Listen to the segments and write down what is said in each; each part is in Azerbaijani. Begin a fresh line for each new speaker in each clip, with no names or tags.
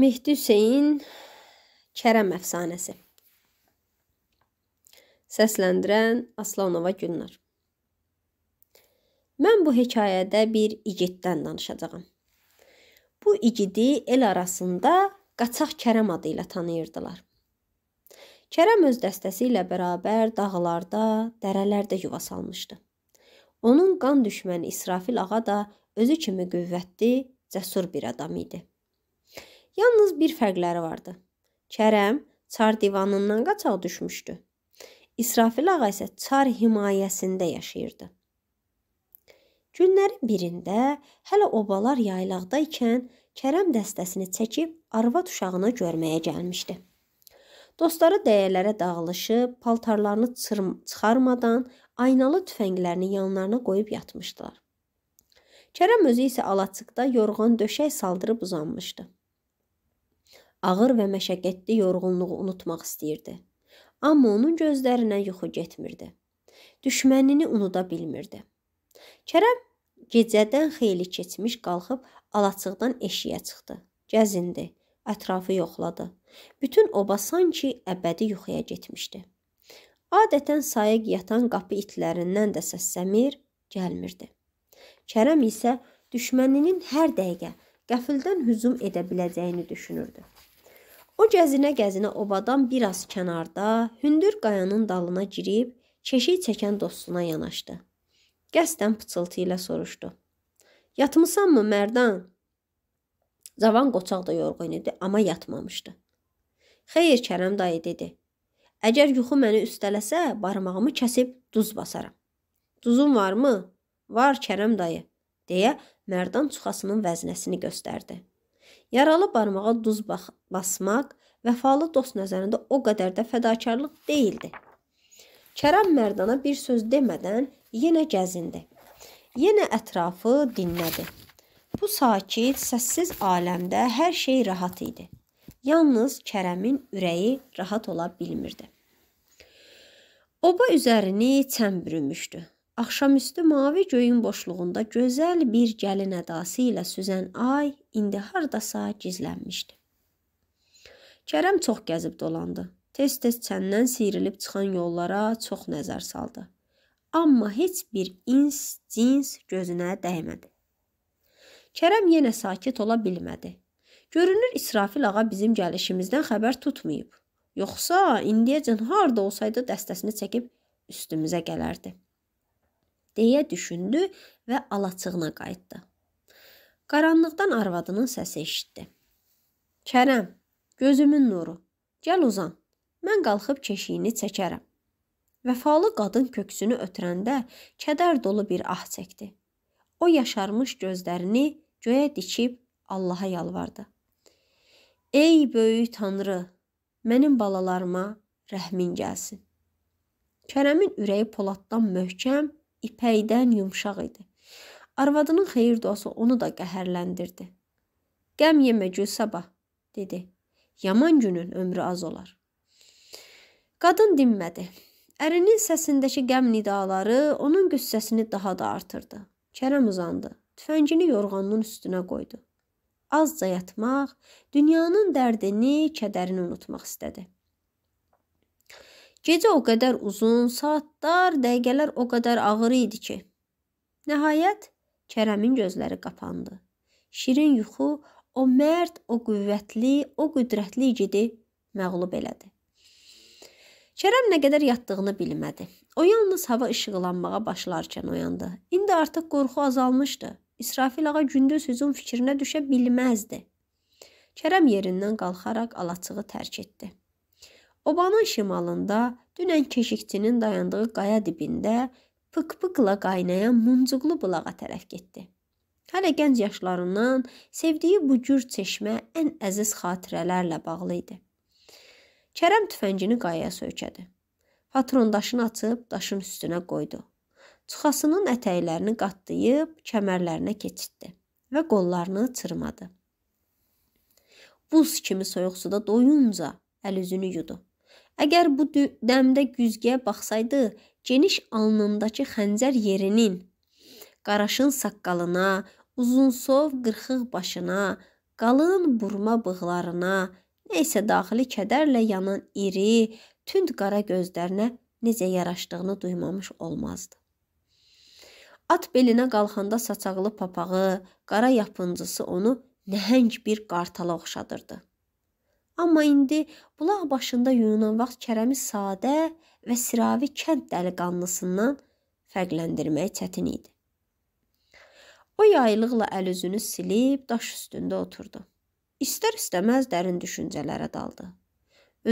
Mehdi Hüseyn Kərəm əfsanəsi Səsləndirən Aslanova Gülnar Mən bu hekayədə bir igiddən danışacağam. Bu igidi el arasında Qaçaq Kərəm adı ilə tanıyırdılar. Kərəm öz dəstəsi ilə bərabər dağlarda, dərələrdə yuva salmışdı. Onun qan düşməni İsrafil ağa da özü kimi qüvvətli, cəsur bir adam idi. Yalnız bir fərqləri vardı. Kərəm çar divanından qaçaq düşmüşdü. İsrafil ağa isə çar himayəsində yaşayırdı. Günlərin birində hələ obalar yaylaqda ikən Kərəm dəstəsini çəkib arvad uşağını görməyə gəlmişdi. Dostları dəyərlərə dağılışıb, paltarlarını çıxarmadan aynalı tüfənglərini yanlarına qoyub yatmışdılar. Kərəm özü isə alaçıqda yorğan döşək saldırıb uzanmışdı. Ağır və məşəqqətli yorğunluğu unutmaq istəyirdi. Amma onun gözlərindən yuxu getmirdi. Düşmənini unuda bilmirdi. Kərəm gecədən xeyli keçmiş qalxıb alaçıqdan eşiyə çıxdı. Gəzindi, ətrafı yoxladı. Bütün oba sanki əbədi yuxuya getmişdi. Adətən sayıq yatan qapı itlərindən də səsləmir, gəlmirdi. Kərəm isə düşməninin hər dəqiqə qəfildən hücum edə biləcəyini düşünürdü. O gəzinə-gəzinə obadan bir az kənarda hündür qayanın dalına girib keşik çəkən dostuna yanaşdı. Qəsdən pıçıltı ilə soruşdu. Yatmısanmı Mərdan? Cavan qoçaq da yorğun idi, amma yatmamışdı. Xeyr, Kərəm dayı dedi. Əgər yuxu məni üstələsə, barmağımı kəsib duz basaram. Duzun varmı? Var, Kərəm dayı, deyə Mərdan çuxasının vəznəsini göstərdi. Yaralı barmağa duz basmaq vəfalı dost nəzərində o qədər də fədakarlıq değildi. Kərəm Mərdana bir söz demədən yenə gəzindi. Yenə ətrafı dinlədi. Bu sakit, səssiz aləmdə hər şey rahat idi. Yalnız Kərəmin ürəyi rahat ola bilmirdi. Oba üzərini çəm bürümüşdü. Axşamüstü mavi göyün boşluğunda gözəl bir gəlin ədası ilə süzən ay indi hardasa gizlənmişdi. Kərəm çox gəzib dolandı. Tez-tez çəndən sıyrılıb çıxan yollara çox nəzər saldı. Amma heç bir ins, cins gözünə dəymədi. Kərəm yenə sakit ola bilmədi. Görünür İsrafil ağa bizim gəlişimizdən xəbər tutmayıb. Yoxsa indiyəcən harda olsaydı dəstəsini çəkib üstümüzə gələrdi. deyə düşündü və alaçığına qayıtdı. Qaranlıqdan arvadının səsi eşitdi. Kərəm, gözümün nuru, gəl uzan. Mən qalxıb keşiyini çəkərəm. Vəfalı qadın köksünü ötürəndə kədər dolu bir ah çəkdi. O yaşarmış gözlərini göyə dikib Allaha yalvardı. Ey böyük Tanrı, mənim balalarıma rəhmin gəlsin. Kərəmin ürəyi poladdan möhkəm, ipəkdən yumşaq idi. Arvadının xeyir duası onu da qəhərləndirdi. Qəm yemə gül sabah, dedi. Yaman günün ömrü az olar. Qadın dinmədi. Ərinin səsindəki qəm nidaları onun qüssəsini daha da artırdı. Kərəm uzandı. Tüfəngini yorğanının üstünə qoydu. Azca yatmaq, dünyanın dərdini, kədərini unutmaq istədi. Gecə o qədər uzun, saatlar, dəqiqələr o qədər ağır idi ki. Nəhayət Kərəmin gözləri qapandı. Şirin yuxu o mərd, o qüvvətli, o qüdrətli igidi məğlub elədi. Kərəm nə qədər yatdığını bilmədi. O yalnız hava işıqlanmağa başlarkən oyandı. İndi artıq qorxu azalmışdı. İsrafil ağa gündüz hüzün fikrinə düşə bilməzdi. Kərəm yerindən qalxaraq alaçığı tərk etdi. Obanın şimalında dünən keşikçinin dayandığı qaya dibində pık-pıkla qaynayan muncuqlu bulağa tərəf getdi. Hələ gənc yaşlarından sevdiyi bu cür çeşmə ən əziz xatirələrlə bağlı idi. Kərəm tüfəngini qayaya söykədi. Patron daşını açıb daşın üstünə qoydu. Çıxasının ətəklərini qatlayıb kəmərlərinə keçirtdi və qollarını çırmadı. Buz kimi soyuq suda doyunca əl-üzünü yudu. Əgər bu dəmdə güzgüyə baxsaydı, geniş alnındakı xəncər yerinin qaraşın saqqalına, uzunsov qırxıq başına, qalın burma bığlarına, nə isə daxili kədərlə yanan iri, tünd qara gözlərinə necə yaraşdığını duymamış olmazdı. At belinə qalxanda saçaqlı papağı, qara yapıncısı onu nəhəng bir qartala oxşadırdı. Amma indi bulaq başında yuyunan vaxt Kərəmi sadə və sıravi kənd dəliqanlısından fərqləndirmək çətin idi. O yaylıqla əl üzünü silib daş üstündə oturdu. İstər-istəməz dərin düşüncələrə daldı.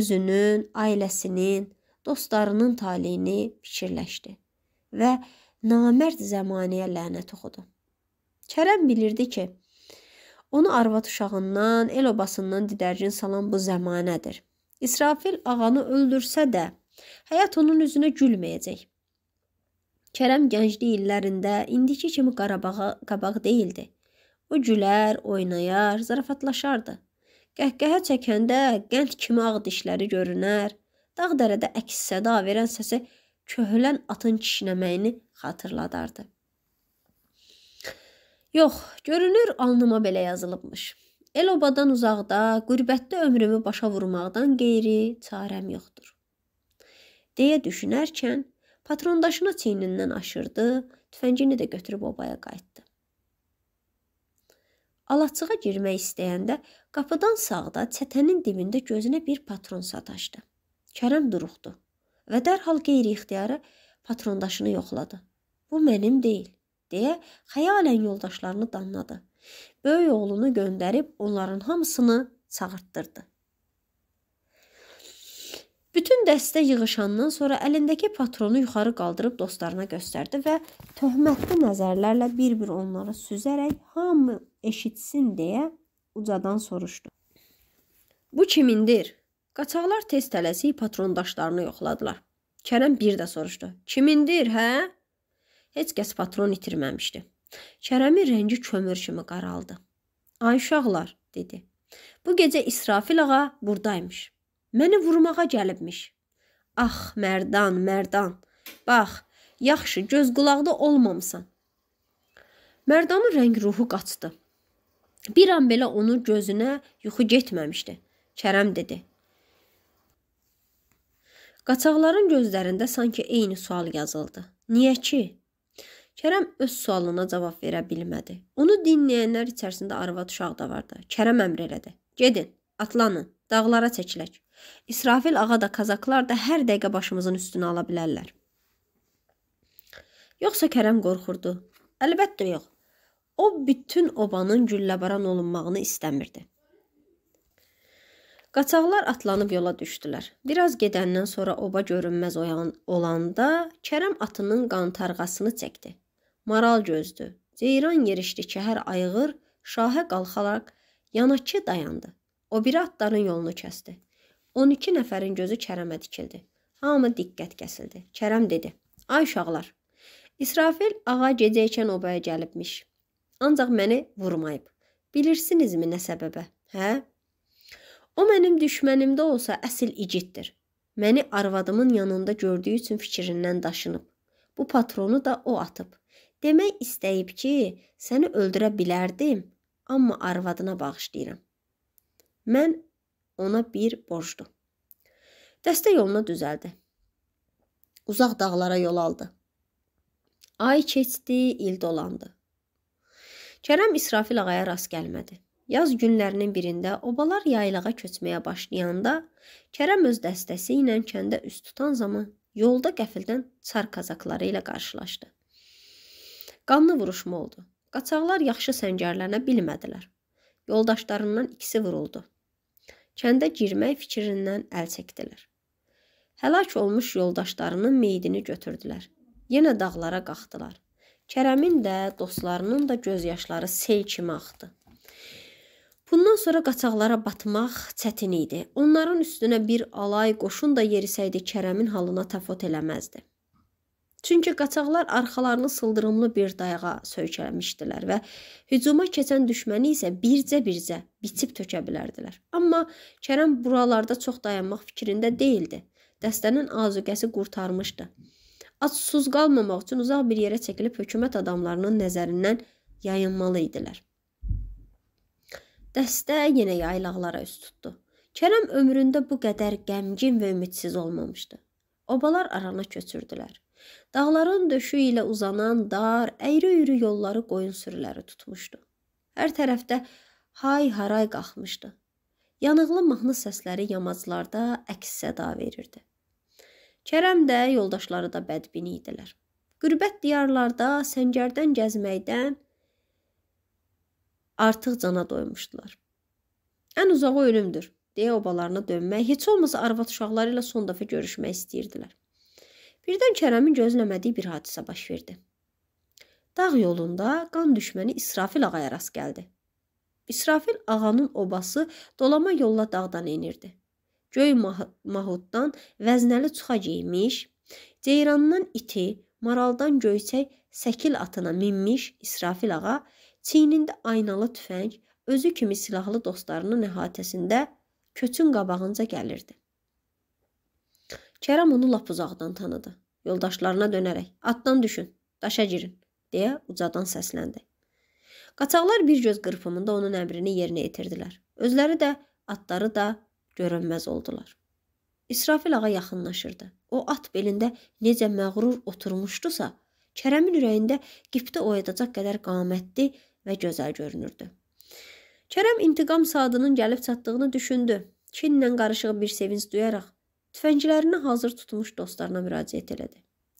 Özünün, ailəsinin, dostlarının taleyini fikirləşdi və namərd zəmanəyə lənət oxudu. Kərəm bilirdi ki, Onu arvad uşağından, el obasından didərgin salan bu zəmanədir. İsrafil ağanı öldürsə də, həyat onun üzünə gülməyəcək. Kərəm gənclik illərində indiki kimi qarabağa qabaq deyildi. O gülər, oynayar, zarafatlaşardı. Qəhqəhə çəkəndə qənd kimi ağ dişləri görünər. Dağ dərədə əks-səda verən səsi köhlən atın kişnəməyini xatırladardı. Yox, görünür alnıma belə yazılıbmış. El obadan uzaqda, qürbətdə ömrümü başa vurmaqdan qeyri çarəm yoxdur. Deyə düşünərkən patrondaşını çiynindən aşırdı, tüfəngini də götürüb obaya qayıtdı. Alaçığa girmək istəyəndə qapıdan sağda çətənin dibində gözünə bir patron sataşdı. Kərəm duruxdu və dərhal qeyri-ixtiyarı patrondaşını yoxladı. Bu mənim deyil deyə xəyalən yoldaşlarını danladı. Böyük oğlunu göndərib onların hamısını çağırtdırdı. Bütün dəstə yığışandan sonra əlindəki patronu yuxarı qaldırıb dostlarına göstərdi və töhmətli nəzərlərlə bir-bir onları süzərək hamı eşitsin deyə ucadan soruşdu. Bu kimindir? Qaçaqlar tez tələsik patrondaşlarını yoxladılar. Kərəm bir də soruşdu. Kimindir, hə? Heç kəs patron itirməmişdi. Kərəmin rəngi kömür kimi qaraldı. Ay uşaqlar, dedi. Bu gecə İsrafil ağa burdaymış. Məni vurmağa gəlibmiş. Ax, mərdan, mərdan. Bax, yaxşı, göz qulaqda olmamısan. Mərdanın rəng ruhu qaçdı. Bir an belə onun gözünə yuxu getməmişdi. Kərəm dedi. Qaçaqların gözlərində sanki eyni sual yazıldı. Niyə ki? Kərəm öz sualına cavab verə bilmədi. Onu dinləyənlər içərisində arvad uşaq da vardı. Kərəm əmr elədi. Gedin, atlanın, dağlara çəkilək. İsrafil ağa da, kazaklar da hər dəqiqə başımızın üstünə ala bilərlər. Yoxsa Kərəm qorxurdu? Əlbəttə yox. O bütün obanın gülləbaran olunmağını istəmirdi. Qaçaqlar atlanıb yola düşdülər. Biraz gedəndən sonra oba görünməz oyan olanda Kərəm atının qantarğasını çəkdi maral gözdü. Ceyran yerişli kəhər ayğır şahə qalxalaraq yanakı dayandı. O biri atların yolunu kəsdi. 12 nəfərin gözü Kərəmə dikildi. Hamı diqqət kəsildi. Kərəm dedi: "Ay uşaqlar, İsrafil ağa gecə ikən obaya gəlibmiş. Ancaq məni vurmayıb. Bilirsinizmi nə səbəbə? Hə? O mənim düşmənimdə olsa əsl igiddir. Məni arvadımın yanında gördüyü üçün fikrindən daşınıb. Bu patronu da o atıb. Demək istəyib ki, səni öldürə bilərdim, amma arvadına bağışlayıram. Mən ona bir borclum. Dəstə yoluna düzəldi. Uzaq dağlara yol aldı. Ay keçdi, il dolandı. Kərəm İsrafil ağaya rast gəlmədi. Yaz günlərinin birində obalar yaylağa köçməyə başlayanda Kərəm öz dəstəsi ilə kəndə üst tutan zaman yolda qəfildən çar kazakları ilə qarşılaşdı. Qanlı vuruşma oldu. Qaçaqlar yaxşı səngərlənə bilmədilər. Yoldaşlarından ikisi vuruldu. Kəndə girmək fikrindən əl çəkdilər. Həlak olmuş yoldaşlarının meyidini götürdülər. Yenə dağlara qalxdılar. Kərəmin də, dostlarının da göz yaşları sel kimi axdı. Bundan sonra qaçaqlara batmaq çətin idi. Onların üstünə bir alay qoşun da yerisəydi Kərəmin halına təfot eləməzdi. Çünki qaçaqlar arxalarını sıldırımlı bir dayağa söykənmişdilər və hücuma keçən düşməni isə bircə-bircə bitib tökə bilərdilər. Amma Kərəm buralarda çox dayanmaq fikrində değildi. Dəstənin azuqəsi qurtarmışdı. Ac-susuz qalmamaq üçün uzaq bir yerə çəkilib hökumət adamlarının nəzərindən yayınmalı idilər. Dəstə yenə yaylaqlara üz tutdu. Kərəm ömründə bu qədər qəmgin və ümidsiz olmamışdı. Obalar arana köçürdülər. Dağların döşü ilə uzanan dar, əyri-üyrü yolları qoyun sürüləri tutmuşdu. Hər tərəfdə hay-haray qalxmışdı. Yanıqlı mahnı səsləri yamaclarda əks-səda verirdi. Kərəm də, yoldaşları da bədbin idilər. Qürbət diyarlarda səngərdən gəzməkdən artıq cana doymuşdular. Ən uzağı ölümdür deyə obalarına dönmək, heç olmasa arvad uşaqları ilə son dəfə görüşmək istəyirdilər. Birdən Kərəmin gözləmədiyi bir hadisə baş verdi. Dağ yolunda qan düşməni İsrafil ağaya rast gəldi. İsrafil ağanın obası dolama yolla dağdan enirdi. Göy mah mahuddan vəznəli çuxa geymiş, ceyrandan iti, maraldan göyçək səkil atına minmiş İsrafil ağa çiynində aynalı tüfəng, özü kimi silahlı dostlarının əhatəsində köçün qabağınca gəlirdi. Kərəm onu lap uzaqdan tanıdı. Yoldaşlarına dönərək: "Atdan düşün, daşa girin." deyə ucadan səsləndi. Qaçaqlar bir göz qırpımında onun əmrini yerinə yetirdilər. Özləri də, atları da görünməz oldular. İsrafil ağa yaxınlaşırdı. O at belində necə məğrur oturmuşdusa, Kərəmin ürəyində qipti oyadacaq qədər qamətli və gözəl görünürdü. Kərəm intiqam saatının gəlib çatdığını düşündü. Kinlə qarışıq bir sevinc duyaraq Tüfənglərini hazır tutmuş dostlarına müraciət elədi.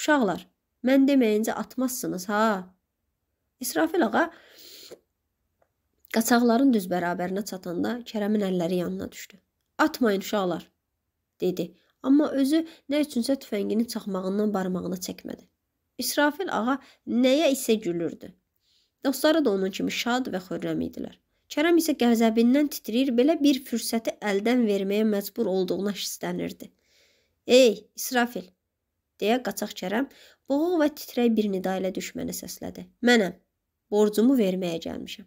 Uşaqlar, mən deməyincə atmazsınız ha. İsrafil ağa qaçaqların düz bərabərinə çatanda Kərəmin əlləri yanına düşdü. Atmayın uşaqlar, dedi. Amma özü nə üçünsə tüfəngini çaxmağından barmağını çəkmədi. İsrafil ağa nəyə isə gülürdü. Dostları da onun kimi şad və xörrəm idilər. Kərəm isə qəzəbindən titrəyir, belə bir fürsəti əldən verməyə məcbur olduğuna hislənirdi. Ey, İsrafil, deyə qaçaq Kərəm boğuq və titrək bir nida ilə düşməni səslədi. Mənəm, borcumu verməyə gəlmişəm.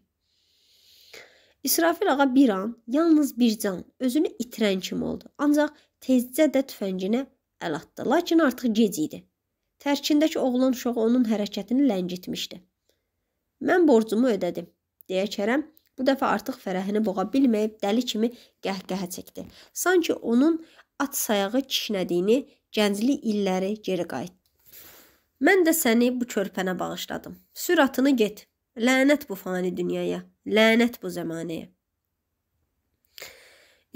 İsrafil ağa bir an, yalnız bir can, özünü itirən kimi oldu. Ancaq tezcə də tüfənginə əl atdı. Lakin artıq gec idi. Tərkindəki oğlan uşağı onun hərəkətini ləngitmişdi. Mən borcumu ödədim, deyə Kərəm bu dəfə artıq fərəhini boğa bilməyib dəli kimi qəhqəhə çəkdi. Sanki onun at sayağı kişnədiyini, gəncli illəri geri qayıtdı. Mən də səni bu körpənə bağışladım. Sür atını get. Lənət bu fani dünyaya, lənət bu zəmanəyə.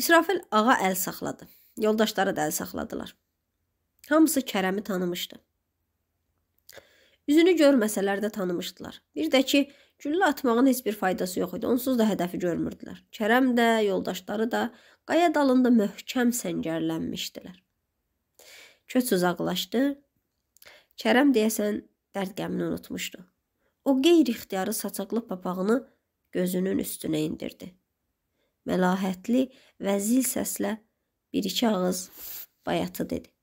İsrafil ağa əl saxladı. Yoldaşları da əl saxladılar. Hamısı Kərəmi tanımışdı. Üzünü görməsələr də tanımışdılar. Bir də ki, güllə atmağın heç bir faydası yox idi. Onsuz da hədəfi görmürdülər. Kərəm də, yoldaşları da qaya dalında möhkəm səngərlənmişdilər. Köç uzaqlaşdı. Kərəm deyəsən dərd qəmini unutmuşdu. O qeyri-ixtiyarı saçaqlı papağını gözünün üstünə indirdi. Məlahətli və zil səslə bir-iki ağız bayatı dedi.